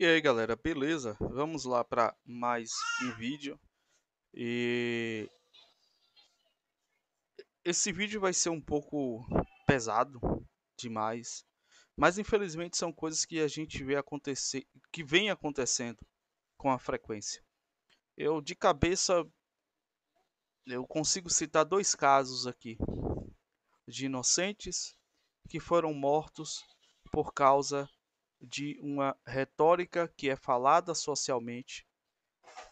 E aí galera, beleza? Vamos lá para mais um vídeo e esse vídeo vai ser um pouco pesado demais, mas infelizmente são coisas que a gente vê acontecer, que vem acontecendo com a frequência. Eu de cabeça eu consigo citar dois casos aqui de inocentes que foram mortos por causa de uma retórica que é falada socialmente,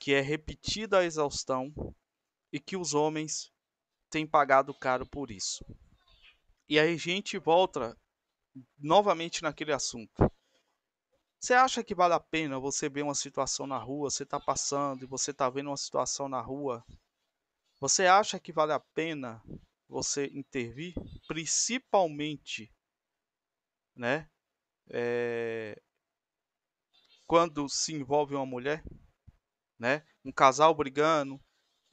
que é repetida à exaustão e que os homens têm pagado caro por isso. E aí a gente volta novamente naquele assunto. Você acha que vale a pena você ver uma situação na rua, você está passando e você está vendo uma situação na rua? Você acha que vale a pena você intervir, principalmente, né, é, quando se envolve uma mulher, né? Um casal brigando,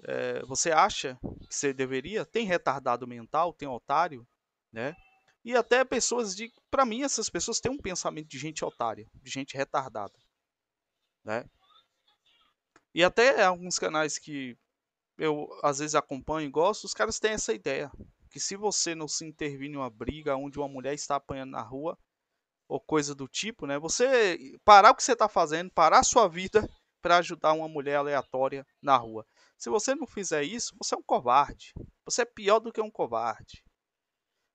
é, você acha que você deveria? Tem retardado mental, tem otário, né? E até pessoas de, para mim essas pessoas têm um pensamento de gente otária, de gente retardada, né? E até alguns canais que eu às vezes acompanho e gosto, os caras têm essa ideia que se você não se intervir em uma briga onde uma mulher está apanhando na rua, ou coisa do tipo, né? Você parar o que você está fazendo, parar a sua vida para ajudar uma mulher aleatória na rua. Se você não fizer isso, você é um covarde. Você é pior do que um covarde.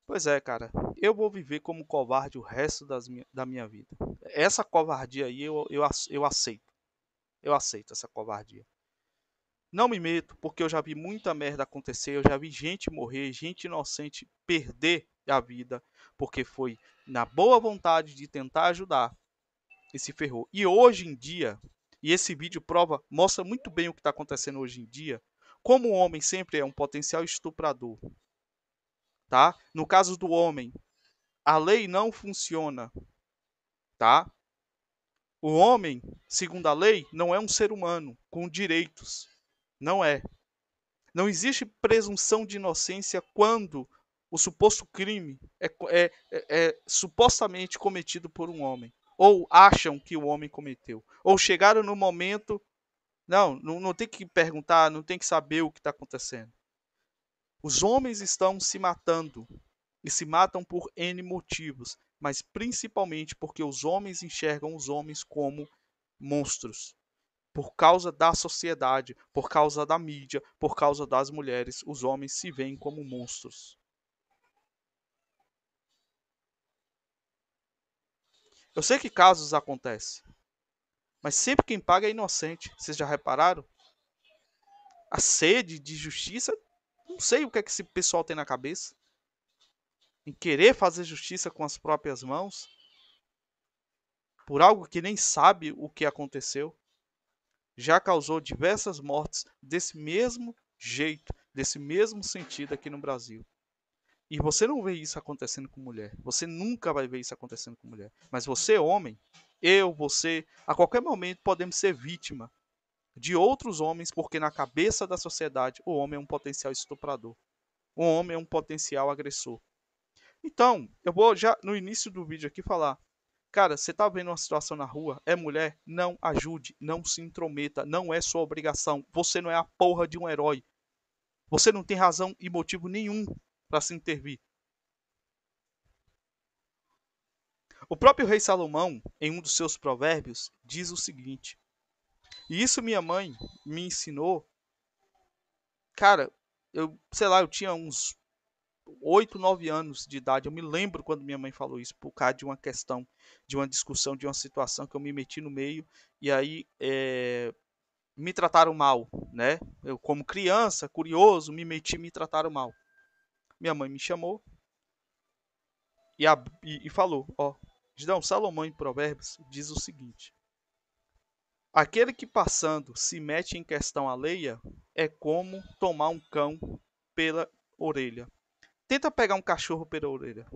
Pois é, cara. Eu vou viver como covarde o resto das minha, da minha vida. Essa covardia aí eu, eu, eu aceito. Eu aceito essa covardia. Não me meto, porque eu já vi muita merda acontecer, eu já vi gente morrer, gente inocente perder a vida, porque foi na boa vontade de tentar ajudar e se ferrou. E hoje em dia, e esse vídeo prova, mostra muito bem o que está acontecendo hoje em dia, como o homem sempre é um potencial estuprador. Tá? No caso do homem, a lei não funciona. Tá? O homem, segundo a lei, não é um ser humano com direitos. Não é. Não existe presunção de inocência quando o suposto crime é, é, é, é, supostamente cometido por um homem. Ou acham que o homem cometeu. Ou chegaram no momento. Não, não, não tem que perguntar, não tem que saber o que está acontecendo. Os homens estão se matando. E se matam por N motivos. Mas principalmente porque os homens enxergam os homens como monstros por causa da sociedade, por causa da mídia, por causa das mulheres, os homens se veem como monstros. Eu sei que casos acontecem, mas sempre quem paga é inocente. Vocês já repararam? A sede de justiça, não sei o que é que esse pessoal tem na cabeça. Em querer fazer justiça com as próprias mãos, por algo que nem sabe o que aconteceu já causou diversas mortes desse mesmo jeito, desse mesmo sentido aqui no Brasil. E você não vê isso acontecendo com mulher. Você nunca vai ver isso acontecendo com mulher. Mas você, homem, eu, você, a qualquer momento podemos ser vítima de outros homens, porque na cabeça da sociedade o homem é um potencial estuprador. O homem é um potencial agressor. Então, eu vou já no início do vídeo aqui falar Cara, você tá vendo uma situação na rua? É mulher? Não ajude, não se intrometa, não é sua obrigação. Você não é a porra de um herói. Você não tem razão e motivo nenhum para se intervir. O próprio rei Salomão, em um dos seus provérbios, diz o seguinte: E isso minha mãe me ensinou. Cara, eu, sei lá, eu tinha uns 8, 9 anos de idade. Eu me lembro quando minha mãe falou isso, por causa de uma questão, de uma discussão, de uma situação que eu me meti no meio e aí é, me trataram mal, né? Eu, como criança, curioso, me meti me trataram mal. Minha mãe me chamou e, a, e, e falou: Ó, Gisdão, Salomão em Provérbios diz o seguinte: Aquele que passando se mete em questão alheia é como tomar um cão pela orelha. Tenta pegar um cachorro pela orelha.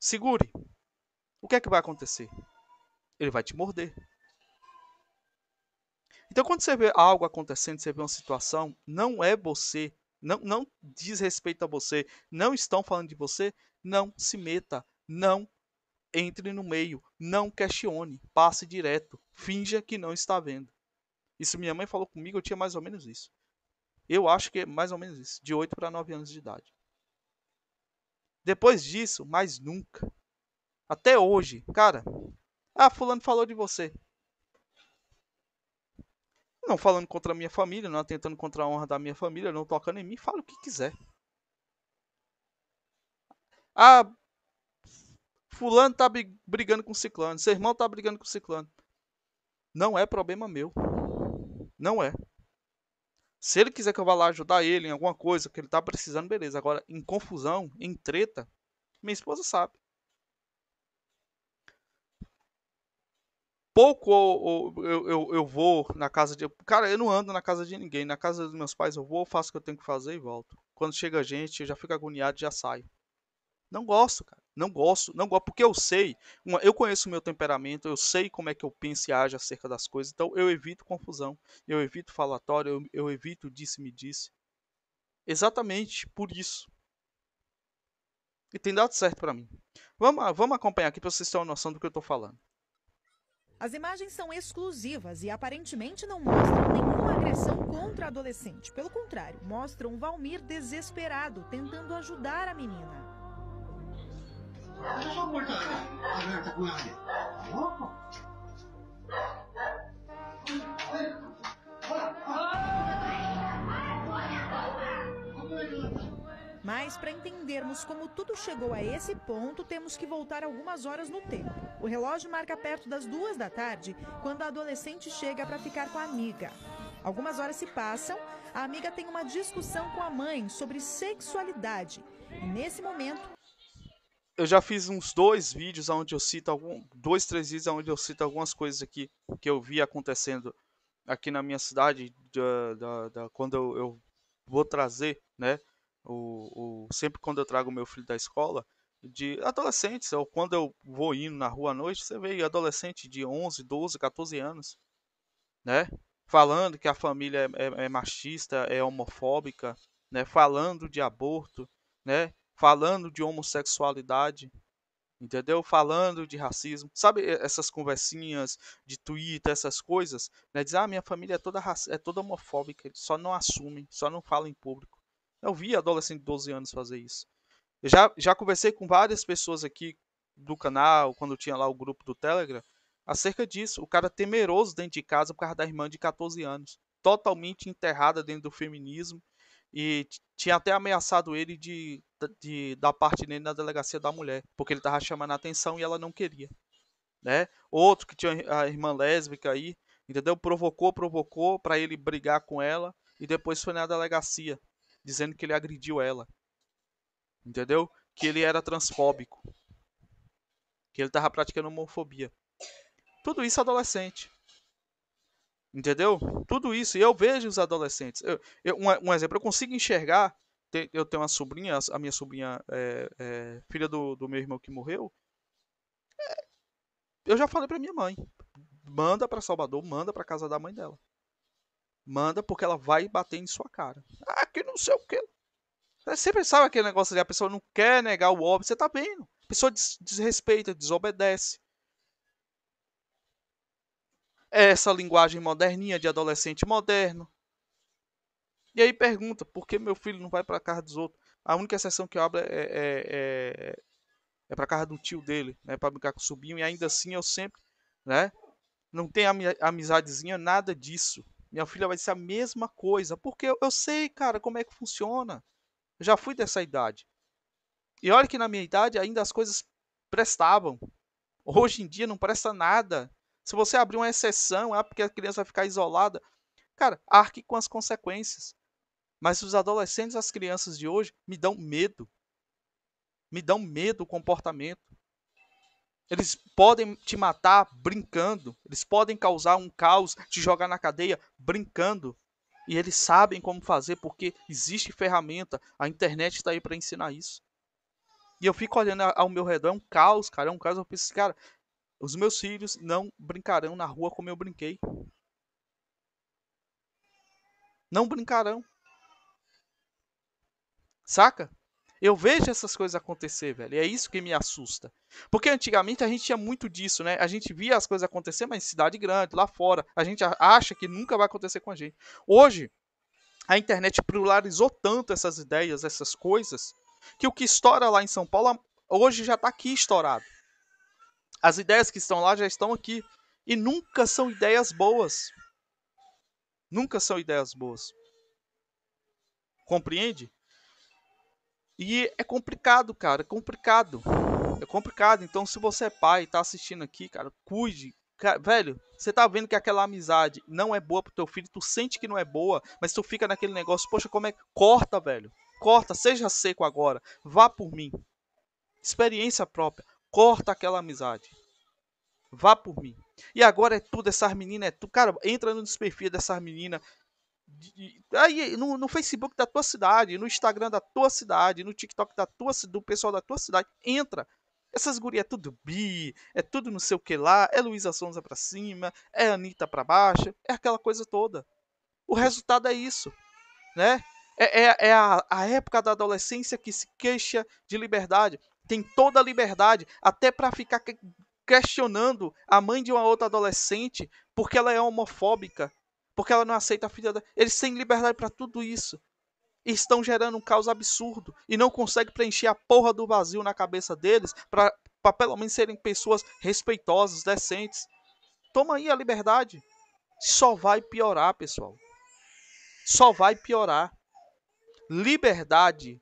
Segure. O que é que vai acontecer? Ele vai te morder. Então, quando você vê algo acontecendo, você vê uma situação, não é você, não, não diz respeito a você, não estão falando de você, não se meta, não entre no meio, não questione, passe direto, finja que não está vendo. Isso minha mãe falou comigo, eu tinha mais ou menos isso. Eu acho que é mais ou menos isso, de 8 para 9 anos de idade. Depois disso, mais nunca. Até hoje, cara. Ah, fulano falou de você. Não falando contra a minha família, não atentando contra a honra da minha família, não tocando em mim, fala o que quiser. Ah, fulano tá brigando com ciclano, seu irmão tá brigando com ciclano. Não é problema meu. Não é. Se ele quiser que eu vá lá ajudar ele em alguma coisa que ele tá precisando, beleza. Agora, em confusão, em treta, minha esposa sabe. Pouco eu, eu, eu vou na casa de. Cara, eu não ando na casa de ninguém. Na casa dos meus pais eu vou, faço o que eu tenho que fazer e volto. Quando chega gente, eu já fico agoniado e já saio. Não gosto, cara. Não gosto, não gosto, porque eu sei, uma, eu conheço o meu temperamento, eu sei como é que eu penso e ajo acerca das coisas, então eu evito confusão, eu evito falatório, eu, eu evito disse-me-disse. Disse. Exatamente por isso. E tem dado certo para mim. Vamos, ah, vamos acompanhar aqui para vocês terem uma noção do que eu estou falando. As imagens são exclusivas e aparentemente não mostram nenhuma agressão contra a adolescente. Pelo contrário, mostram Valmir desesperado, tentando ajudar a menina com Mas para entendermos como tudo chegou a esse ponto, temos que voltar algumas horas no tempo. O relógio marca perto das duas da tarde, quando a adolescente chega para ficar com a amiga. Algumas horas se passam, a amiga tem uma discussão com a mãe sobre sexualidade. E nesse momento, eu já fiz uns dois vídeos onde eu cito algum, dois, três vídeos onde eu cito algumas coisas aqui que eu vi acontecendo aqui na minha cidade da, da, da quando eu, eu, vou trazer, né? O, o, sempre quando eu trago meu filho da escola de adolescentes, ou quando eu vou indo na rua à noite, você vê adolescente de 11, 12, 14 anos, né? Falando que a família é, é, é machista, é homofóbica, né? Falando de aborto, né? falando de homossexualidade, entendeu? Falando de racismo. Sabe essas conversinhas de Twitter, essas coisas? Né? Diz, ah, minha família é toda, é toda homofóbica, só não assumem, só não falam em público. Eu vi adolescente de 12 anos fazer isso. Eu já, já conversei com várias pessoas aqui do canal, quando tinha lá o grupo do Telegram, acerca disso. O cara temeroso dentro de casa por causa da irmã de 14 anos. Totalmente enterrada dentro do feminismo. E tinha até ameaçado ele de de, da parte dele na delegacia da mulher, porque ele tava chamando a atenção e ela não queria, né? Outro que tinha a irmã lésbica aí, entendeu? Provocou, provocou para ele brigar com ela e depois foi na delegacia dizendo que ele agrediu ela. Entendeu? Que ele era transfóbico. Que ele tava praticando homofobia. Tudo isso adolescente. Entendeu? Tudo isso. E eu vejo os adolescentes. Eu, eu um, um, exemplo, eu consigo enxergar eu tenho uma sobrinha, a minha sobrinha é, é, filha do, do meu irmão que morreu. É, eu já falei para minha mãe, manda para Salvador, manda para casa da mãe dela. Manda porque ela vai bater em sua cara. Ah, que não sei o que. Você é, sempre sabe aquele negócio de a pessoa não quer negar o óbvio, você tá vendo. A pessoa des desrespeita, desobedece. Essa linguagem moderninha de adolescente moderno. E aí pergunta, por que meu filho não vai para casa dos outros? A única exceção que eu abro é, é, é, é, é para casa do tio dele, né? Para brincar com o sobrinho. E ainda assim eu sempre, né? Não tem amizadezinha, nada disso. Minha filha vai ser a mesma coisa. Porque eu, eu sei, cara, como é que funciona. Eu já fui dessa idade. E olha que na minha idade ainda as coisas prestavam. Hoje em dia não presta nada. Se você abrir uma exceção, ah, porque a criança vai ficar isolada. Cara, arque com as consequências. Mas os adolescentes, as crianças de hoje, me dão medo. Me dão medo o comportamento. Eles podem te matar brincando. Eles podem causar um caos, te jogar na cadeia brincando. E eles sabem como fazer porque existe ferramenta. A internet está aí para ensinar isso. E eu fico olhando ao meu redor, é um caos, cara. É um caos. Eu penso, cara, os meus filhos não brincarão na rua como eu brinquei. Não brincarão. Saca? Eu vejo essas coisas acontecer, velho. E é isso que me assusta. Porque antigamente a gente tinha muito disso, né? A gente via as coisas acontecer, mas em cidade grande, lá fora. A gente acha que nunca vai acontecer com a gente. Hoje, a internet pluralizou tanto essas ideias, essas coisas, que o que estoura lá em São Paulo hoje já tá aqui estourado. As ideias que estão lá já estão aqui. E nunca são ideias boas. Nunca são ideias boas. Compreende? E é complicado, cara, é complicado. É complicado. Então, se você é pai e tá assistindo aqui, cara, cuide. velho, você tá vendo que aquela amizade não é boa pro teu filho, tu sente que não é boa, mas tu fica naquele negócio, poxa, como é que. Corta, velho. Corta, seja seco agora. Vá por mim. Experiência própria. Corta aquela amizade. Vá por mim. E agora é tudo, essas meninas é tudo. Cara, entra no desperfil dessas meninas aí no, no, Facebook da tua cidade, no Instagram da tua cidade, no TikTok da tua, do pessoal da tua cidade, entra. Essas gurias é tudo bi, é tudo não sei o que lá, é Luísa Sonza pra cima, é Anitta pra baixo, é aquela coisa toda. O resultado é isso, né? É, é, é a, a época da adolescência que se queixa de liberdade. Tem toda a liberdade, até para ficar questionando a mãe de uma outra adolescente porque ela é homofóbica porque ela não aceita a filha dela. Eles têm liberdade para tudo isso. E estão gerando um caos absurdo e não conseguem preencher a porra do vazio na cabeça deles para pelo menos serem pessoas respeitosas, decentes. Toma aí a liberdade. Só vai piorar, pessoal. Só vai piorar. Liberdade.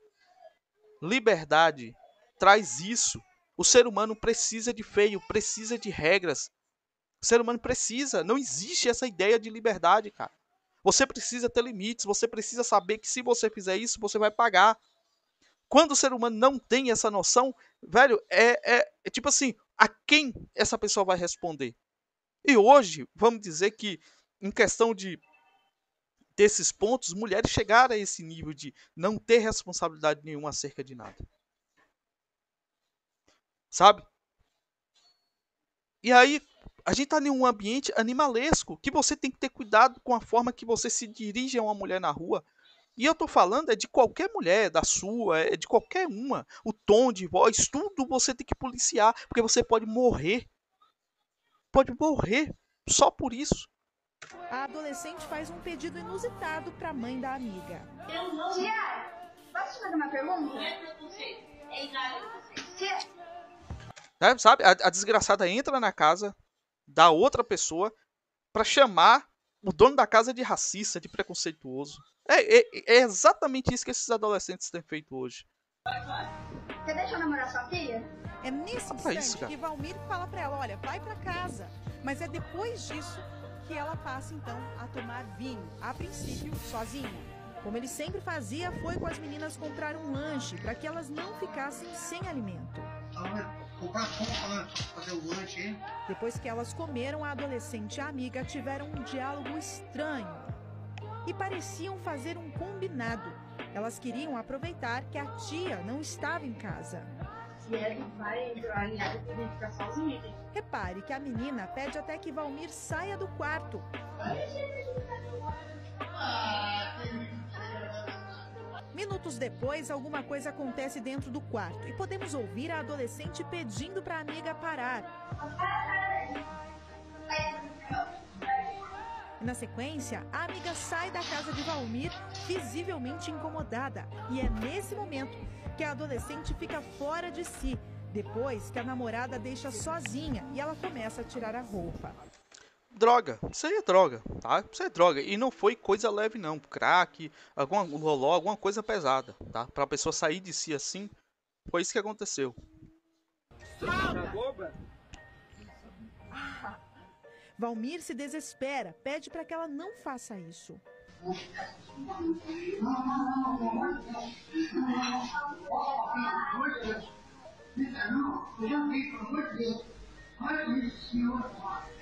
Liberdade traz isso. O ser humano precisa de feio, precisa de regras, o ser humano precisa. Não existe essa ideia de liberdade, cara. Você precisa ter limites, você precisa saber que se você fizer isso, você vai pagar. Quando o ser humano não tem essa noção, velho, é, é, é tipo assim, a quem essa pessoa vai responder? E hoje, vamos dizer que, em questão de desses pontos, mulheres chegaram a esse nível de não ter responsabilidade nenhuma acerca de nada. Sabe? E aí, a gente tá em um ambiente animalesco, que você tem que ter cuidado com a forma que você se dirige a uma mulher na rua. E eu tô falando é de qualquer mulher, da sua, é de qualquer uma. O tom de voz, tudo você tem que policiar, porque você pode morrer. Pode morrer só por isso. A adolescente faz um pedido inusitado para mãe da amiga. Eu não. Tiara, posso te fazer uma pergunta? É, não é preconceito, é ignorância. Sabe? A, a desgraçada entra na casa, da outra pessoa para chamar o dono da casa de racista, de preconceituoso. É, é, é, exatamente isso que esses adolescentes têm feito hoje. Você deixa eu namorar sua filha? É nesse instante isso, que Valmir fala para ela, olha, vai para casa. Mas é depois disso que ela passa então a tomar vinho, a princípio sozinha. Como ele sempre fazia, foi com as meninas comprar um lanche para que elas não ficassem sem alimento. Olha comprar fazer um lanche Depois que elas comeram, a adolescente e a amiga tiveram um diálogo estranho e pareciam fazer um combinado. Elas queriam aproveitar que a tia não estava em casa. Se é ela vai entrar em água, tem que ficar Repare que a menina pede até que Valmir saia do quarto. Tá ah, tá Minutos depois, alguma coisa acontece dentro do quarto e podemos ouvir a adolescente pedindo para a amiga parar. Na sequência, a amiga sai da casa de Valmir, visivelmente incomodada, e é nesse momento que a adolescente fica fora de si, depois que a namorada deixa sozinha e ela começa a tirar a roupa droga. Isso aí é droga, tá? Isso é droga. E não foi coisa leve, não. Crack, alguma roló, alguma coisa pesada, tá? Pra pessoa sair de si assim. Foi isso que aconteceu. Valmir se desespera, pede para que ela não faça isso.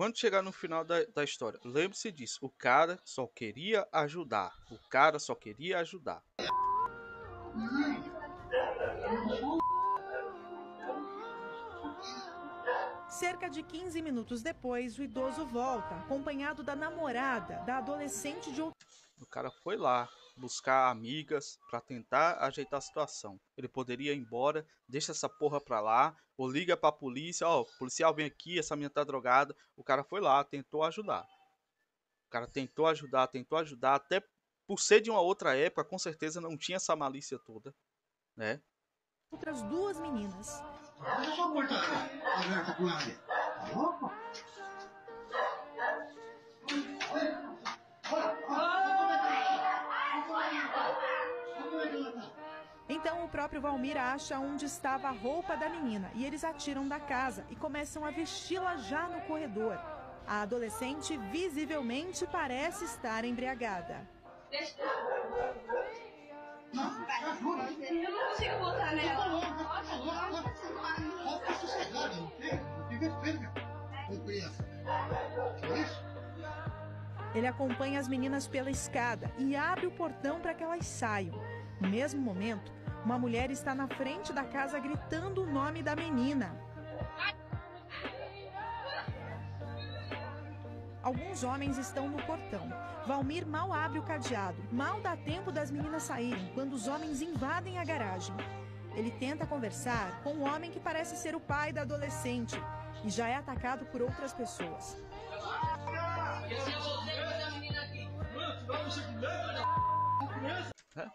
Quando chegar no final da, da história, lembre-se disso. O cara só queria ajudar. O cara só queria ajudar. Cerca de 15 minutos depois, o idoso volta, acompanhado da namorada, da adolescente de outro. O cara foi lá, buscar amigas para tentar ajeitar a situação. Ele poderia ir embora, deixa essa porra pra lá, ou liga pra polícia, ó, oh, policial vem aqui, essa menina tá drogada. O cara foi lá, tentou ajudar. O cara tentou ajudar, tentou ajudar, até por ser de uma outra época, com certeza não tinha essa malícia toda, né? Outras duas meninas. próprio Valmir acha onde estava a roupa da menina e eles atiram da casa e começam a vesti-la já no corredor. A adolescente visivelmente parece estar embriagada. Ele acompanha as meninas pela escada e abre o portão para que elas saiam. No mesmo momento, uma mulher está na frente da casa gritando o nome da menina. Alguns homens estão no portão. Valmir mal abre o cadeado. Mal dá tempo das meninas saírem quando os homens invadem a garagem. Ele tenta conversar com um homem que parece ser o pai da adolescente e já é atacado por outras pessoas. É é Hã?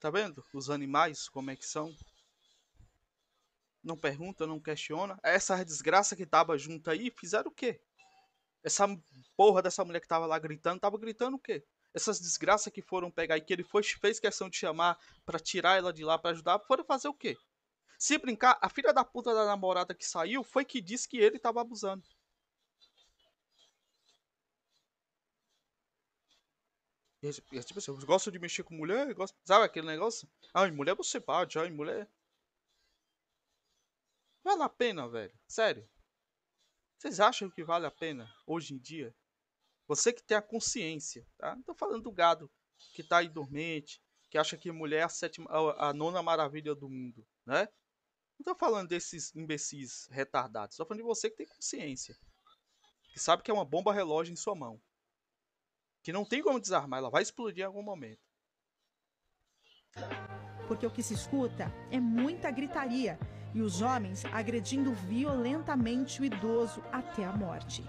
Tá vendo? Os animais, como é que são? Não pergunta, não questiona. Essa desgraça que tava junto aí, fizeram o quê? Essa porra dessa mulher que tava lá gritando, tava gritando o quê? Essas desgraças que foram pegar e que ele foi, fez questão de chamar para tirar ela de lá, para ajudar, foram fazer o quê? Se brincar, a filha da puta da namorada que saiu foi que disse que ele tava abusando. E, e tipo assim, gostam de mexer com mulher, sabe aquele negócio? Ai, ah, mulher você bate, ai, ah, mulher. Vale a pena, velho. Sério. Vocês acham que vale a pena hoje em dia? Você que tem a consciência, tá? Não tô falando do gado que tá aí dormente, que acha que mulher é a, sétima, a, a nona maravilha do mundo, né? Não tô falando desses imbecis retardados, tô falando de você que tem consciência. Que sabe que é uma bomba relógio em sua mão que não tem como desarmar, ela vai explodir em algum momento. Porque o que se escuta é muita gritaria e os homens agredindo violentamente o idoso até a morte.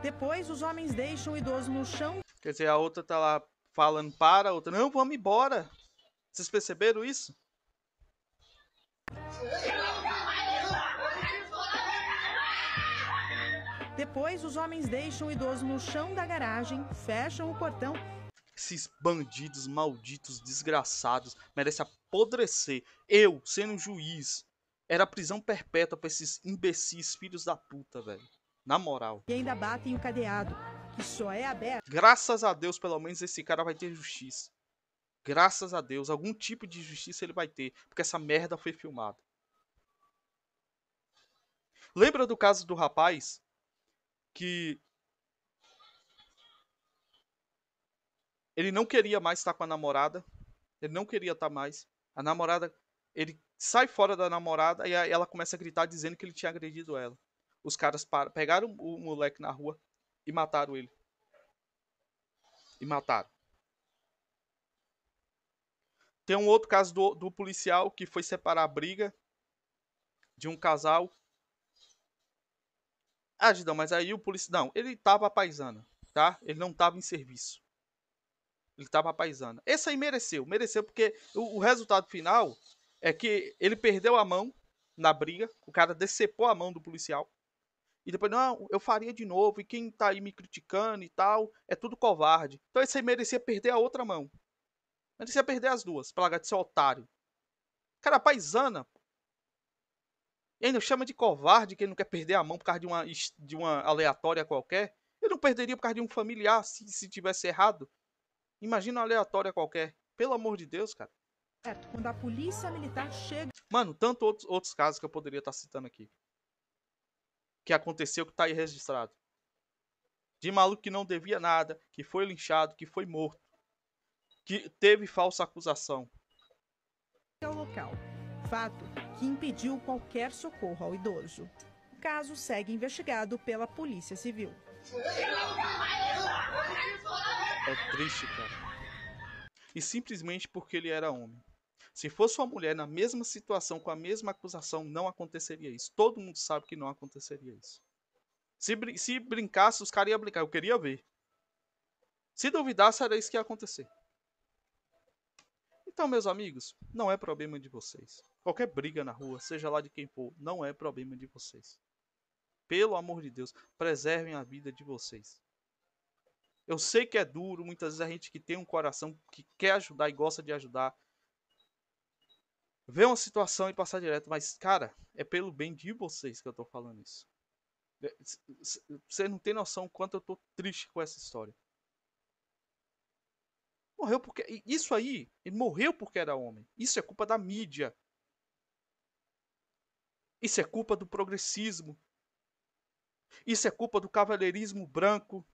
Depois, os homens deixam o idoso no chão. Quer dizer, a outra tá lá falando para, a outra, não, vamos embora. Vocês perceberam isso? Depois, os homens deixam o idoso no chão da garagem, fecham o portão. Esses bandidos malditos, desgraçados, merecem apodrecer. Eu, sendo juiz, era prisão perpétua para esses imbecis, filhos da puta, velho. Na moral. E ainda batem o cadeado, que só é aberto. Graças a Deus, pelo menos esse cara vai ter justiça. Graças a Deus, algum tipo de justiça ele vai ter, porque essa merda foi filmada. Lembra do caso do rapaz que ele não queria mais estar com a namorada, ele não queria estar mais. A namorada, ele sai fora da namorada e ela começa a gritar dizendo que ele tinha agredido ela. Os caras pegaram o moleque na rua e mataram ele. E mataram. Tem um outro caso do, do policial que foi separar a briga de um casal ah, Gidão, mas aí o policial. Não, ele tava paisana, tá? Ele não tava em serviço. Ele tava paisana. Esse aí mereceu, mereceu, porque o, o resultado final é que ele perdeu a mão na briga, o cara decepou a mão do policial. E depois, não, eu faria de novo, e quem tá aí me criticando e tal, é tudo covarde. Então esse aí merecia perder a outra mão. Merecia perder as duas, pra largar de ser otário. Cara, paisana, e ainda chama de covarde que ele não quer perder a mão por causa de uma, de uma aleatória qualquer. Ele não perderia por causa de um familiar se, se tivesse errado. Imagina uma aleatória qualquer. Pelo amor de Deus, cara. Certo, quando a polícia militar chega. Mano, tanto outros, outros casos que eu poderia estar tá citando aqui. Que aconteceu que tá aí registrado. De maluco que não devia nada, que foi linchado, que foi morto, que teve falsa acusação. É o local fato que impediu qualquer socorro ao idoso. O caso segue investigado pela Polícia Civil. É triste, cara. E simplesmente porque ele era homem. Se fosse uma mulher na mesma situação, com a mesma acusação, não aconteceria isso. Todo mundo sabe que não aconteceria isso. Se, brin se brincasse, os caras iam brincar. Eu queria ver. Se duvidasse, era isso que ia acontecer. Então, meus amigos, não é problema de vocês. Qualquer briga na rua, seja lá de quem for, não é problema de vocês. Pelo amor de Deus, preservem a vida de vocês. Eu sei que é duro, muitas vezes a gente que tem um coração que quer ajudar e gosta de ajudar, vê uma situação e passar direto, mas cara, é pelo bem de vocês que eu tô falando isso. Você é, não tem noção quanto eu tô triste com essa história. Morreu porque. Isso aí, ele morreu porque era homem. Isso é culpa da mídia. Isso é culpa do progressismo. Isso é culpa do cavaleirismo branco.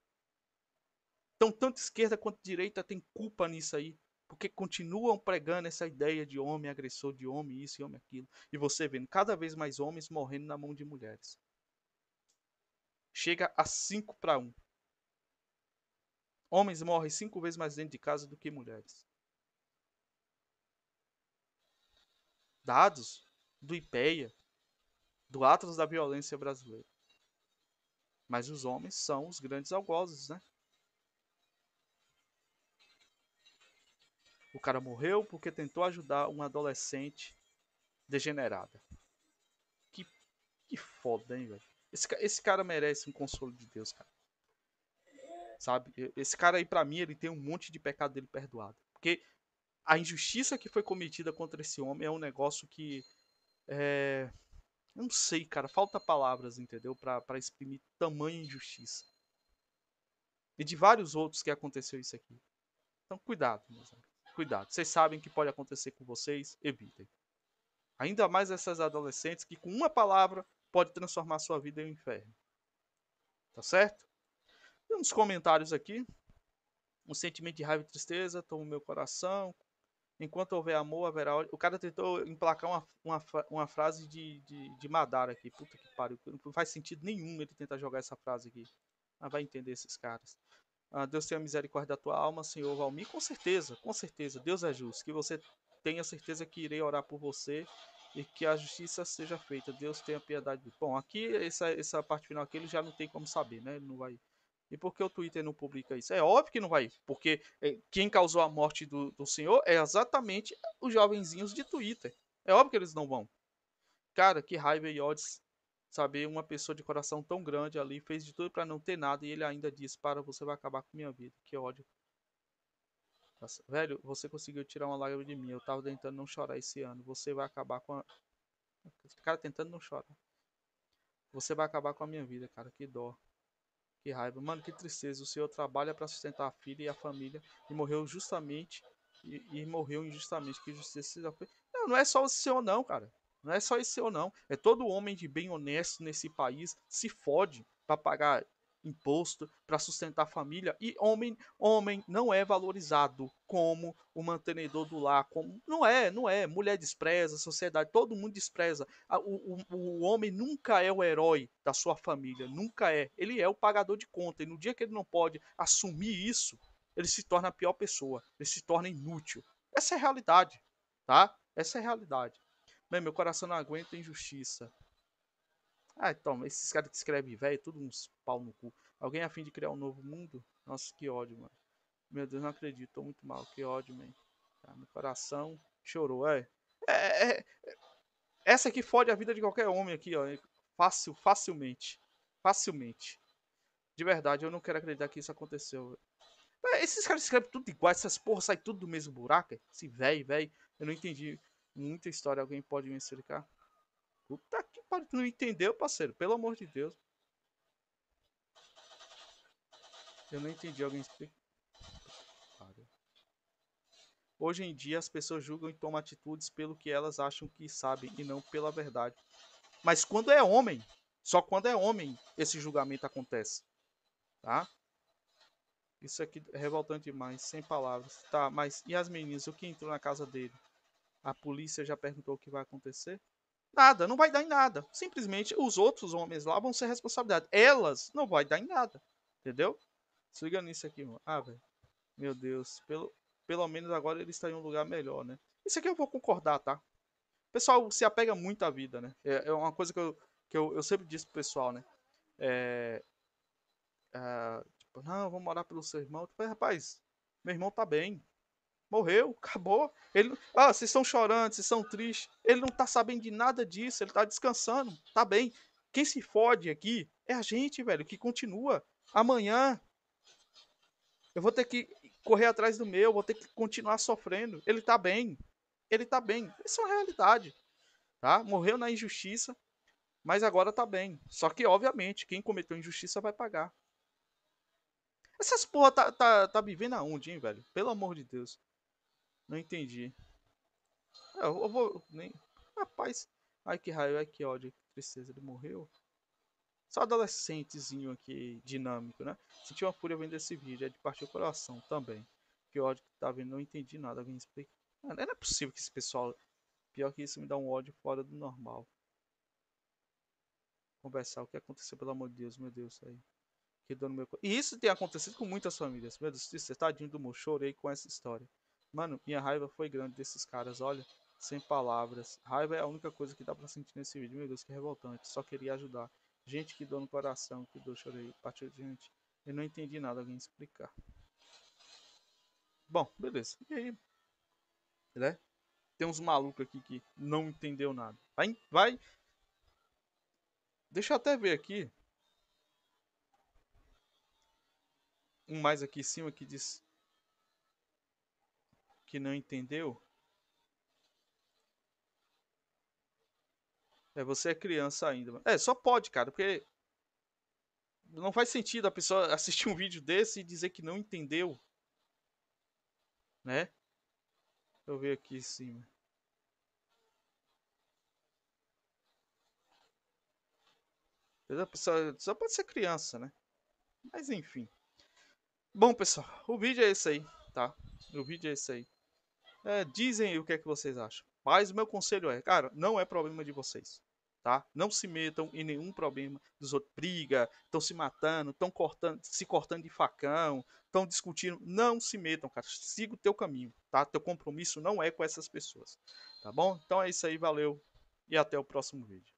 Então, tanto esquerda quanto direita tem culpa nisso aí. Porque continuam pregando essa ideia de homem agressor, de homem isso e homem aquilo. E você vendo cada vez mais homens morrendo na mão de mulheres. Chega a 5 para 1. Homens morrem cinco vezes mais dentro de casa do que mulheres. Dados do IPEA, do Atlas da Violência Brasileira. Mas os homens são os grandes algozes, né? O cara morreu porque tentou ajudar uma adolescente degenerada. Que, que foda, hein, velho? Esse, esse cara merece um consolo de Deus, cara sabe? Esse cara aí, para mim, ele tem um monte de pecado dele perdoado. Porque a injustiça que foi cometida contra esse homem é um negócio que. É... Eu não sei, cara. Falta palavras, entendeu? para exprimir tamanha injustiça. E de vários outros que aconteceu isso aqui. Então, cuidado, meus amigos. Cuidado. Vocês sabem que pode acontecer com vocês, evitem. Ainda mais essas adolescentes que, com uma palavra, pode transformar sua vida em um inferno. Tá certo? Tem uns comentários aqui. Um sentimento de raiva e tristeza toma o meu coração. Enquanto houver amor, haverá ódio. O cara tentou emplacar uma, uma, uma frase de, de, de Madara aqui. Puta que pariu. Não faz sentido nenhum ele tentar jogar essa frase aqui. Mas vai entender esses caras. Ah, Deus tenha misericórdia da tua alma, Senhor Valmir. Com certeza, com certeza. Deus é justo. Que você tenha certeza que irei orar por você e que a justiça seja feita. Deus tenha piedade. Bom, aqui essa, essa parte final aqui ele já não tem como saber, né? Ele não vai e por que o Twitter não publica isso? É óbvio que não vai, porque é, quem causou a morte do, do senhor é exatamente os jovenzinhos de Twitter. É óbvio que eles não vão. Cara, que raiva e odds saber uma pessoa de coração tão grande ali fez de tudo para não ter nada e ele ainda disse: "Para, você vai acabar com minha vida". Que ódio. Nossa, velho, você conseguiu tirar uma lágrima de mim. Eu tava tentando não chorar esse ano. Você vai acabar com a Cara tentando não chorar. Você vai acabar com a minha vida, cara. Que dó raiva. Mano, que tristeza. O senhor trabalha para sustentar a filha e a família e morreu justamente. E, e morreu injustamente. Que justiça seja feita. Não, não é só o senhor, não, cara. Não é só esse senhor, não. É todo homem de bem honesto nesse país se fode para pagar imposto para sustentar a família e homem homem não é valorizado como o mantenedor do lar como não é não é mulher despreza sociedade todo mundo despreza o, o, o homem nunca é o herói da sua família nunca é ele é o pagador de conta e no dia que ele não pode assumir isso ele se torna a pior pessoa ele se torna inútil essa é a realidade tá essa é a realidade Bem, meu coração não aguenta injustiça ah, toma, esses caras que escrevem velho, tudo uns pau no cu. Alguém afim de criar um novo mundo? Nossa, que ódio, mano. Meu Deus, não acredito, tô muito mal, que ódio, man. Tá, meu coração chorou, é. É, é, é. Essa aqui fode a vida de qualquer homem aqui, ó. Fácil, facilmente. Facilmente. De verdade, eu não quero acreditar que isso aconteceu, véio. É, esses caras escrevem tudo igual, essas porras saem tudo do mesmo buraco. É. Esse velho, velho. Eu não entendi muita história. Alguém pode me explicar? Puta tu não entendeu, parceiro? Pelo amor de Deus. Eu não entendi alguém explicar. Hoje em dia as pessoas julgam e tomam atitudes pelo que elas acham que sabem e não pela verdade. Mas quando é homem, só quando é homem esse julgamento acontece. Tá? Isso aqui é revoltante demais, sem palavras. Tá, mas e as meninas? O que entrou na casa dele? A polícia já perguntou o que vai acontecer? nada, não vai dar em nada. Simplesmente os outros homens lá vão ser responsabilidade. Elas não vai dar em nada. Entendeu? Se liga nisso aqui, mano. Ah, velho. Meu Deus. Pelo, pelo menos agora ele está em um lugar melhor, né? Isso aqui eu vou concordar, tá? O pessoal se apega muito à vida, né? É, é uma coisa que, eu, que eu, eu sempre disse pro pessoal, né? É, é, tipo, não, vamos morar pelo seu irmão. Tipo, rapaz, meu irmão tá bem. Morreu, acabou. Ele, ah, vocês estão chorando, vocês são tristes. Ele não tá sabendo de nada disso, ele tá descansando, tá bem. Quem se fode aqui é a gente, velho, que continua. Amanhã eu vou ter que correr atrás do meu, vou ter que continuar sofrendo. Ele tá bem. Ele tá bem. Isso é uma realidade. Tá? Morreu na injustiça, mas agora tá bem. Só que, obviamente, quem cometeu injustiça vai pagar. Essas porra tá, tá, tá vivendo aonde, hein, velho? Pelo amor de Deus. Não entendi. É, eu, eu vou. Nem... Rapaz. Ai que raio, ai que ódio, que tristeza, ele morreu. Só adolescentezinho aqui, dinâmico, né? Senti uma fúria vendo esse vídeo, é de partir o coração também. Que ódio que tá vendo, não entendi nada, alguém explica. Não, ah, não é possível que esse pessoal. Pior que isso me dá um ódio fora do normal. Conversar, o que aconteceu, pelo amor de Deus, meu Deus, aí. Que dor no meu E isso tem acontecido com muitas famílias. Meu Deus, tadinho do meu, chorei com essa história. Mano, minha raiva foi grande desses caras, olha. Sem palavras. Raiva é a única coisa que dá pra sentir nesse vídeo. Meu Deus, que revoltante. Só queria ajudar. Gente, que dor no coração. Que dor, chorei. Partiu de gente. Eu não entendi nada. Alguém explicar. Bom, beleza. E aí? Né? Tem uns malucos aqui que não entendeu nada. Vai, vai. Deixa eu até ver aqui. Um mais aqui em cima que diz que não entendeu? É, você é criança ainda. É, só pode, cara, porque não faz sentido a pessoa assistir um vídeo desse e dizer que não entendeu. Né? Deixa eu ver aqui em cima. só pode ser criança, né? Mas enfim. Bom, pessoal, o vídeo é esse aí, tá? O vídeo é esse aí. É, dizem aí o que é que vocês acham. Mas o meu conselho é, cara, não é problema de vocês. Tá? Não se metam em nenhum problema dos outros. Briga, estão se matando, estão cortando, se cortando de facão, estão discutindo. Não se metam, cara. Siga o teu caminho, tá? Teu compromisso não é com essas pessoas, tá bom? Então é isso aí, valeu e até o próximo vídeo.